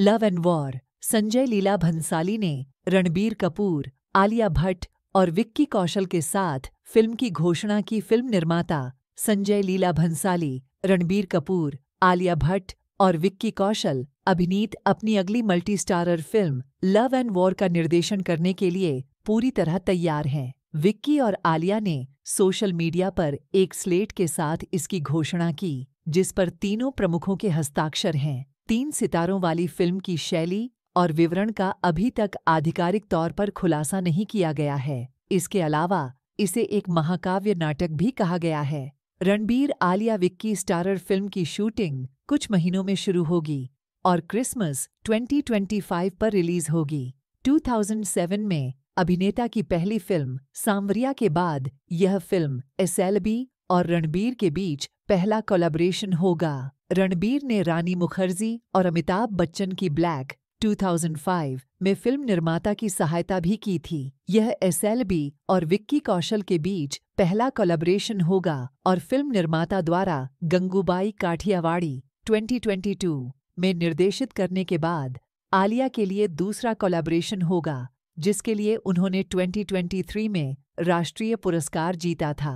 love and war Sanjay Leela Bhansali ने रणबीर कपूर आलिया भट्ट और विक्की कौशल के साथ फिल्म की घोषणा की फिल्म निर्माता संजय लीला भंसाली रणबीर कपूर आलिया भट्ट और विक्की कौशल अभिनीत अपनी अगली multi starrer film love and war का निर्देशन करने के लिए पूरी तरह तैयार हैं विक्की और आलिया ने सोशल मीडिया पर एक स्लेट के साथ इसकी घोषणा की जिस पर तीनों प्रमुखों के हस्ताक्षर हैं तीन सितारों वाली फिल्म की शैली और विवरण का अभी तक आधिकारिक तौर पर खुलासा नहीं किया गया है इसके अलावा इसे एक महाकाव्य नाटक भी कहा गया है रणबीर आलिया विक्की स्टारर फिल्म की शूटिंग कुछ महीनों में शुरू होगी और क्रिसमस 2025 पर रिलीज होगी 2007 में अभिनेता की पहली फिल्म सांवरिया के बाद यह फिल्म एसएलबी और रणबीर के बीच पहला कोलैबोरेशन होगा रणबीर ने रानी मुखर्जी और अमिताभ बच्चन की ब्लैक 2005 में फिल्म निर्माता की सहायता भी की थी यह एस और विक्की कौशल के बीच पहला कोलैबोरेशन होगा और फिल्म निर्माता द्वारा गंगूबाई काठियावाड़ी 2022 में निर्देशित करने के बाद आलिया के लिए दूसरा कोलैबोरेशन होगा जिसके लिए उन्होंने 2023 में राष्ट्रीय पुरस्कार जीता था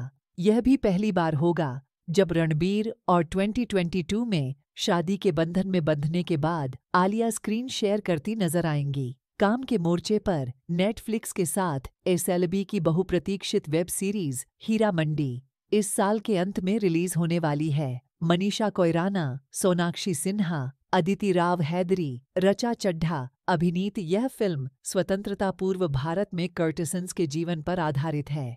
यह भी पहली बार होगा जब रणबीर और 2022 में शादी के बंधन में बंधने के बाद आलिया स्क्रीन शेयर करती नजर आएंगी काम के मोर्चे पर नेटफ्लिक्स के साथ एसएलबी की बहुप्रतीक्षित वेब सीरीज हीरा मंडी इस साल के अंत में रिलीज होने वाली है मनीषा कोयराना सोनाक्षी सिन्हा अदिति राव हैदरी रचा चड्ढा अभिनीत यह फिल्म स्वतंत्रता पूर्व भारत में कर्टिसंस के जीवन पर आधारित है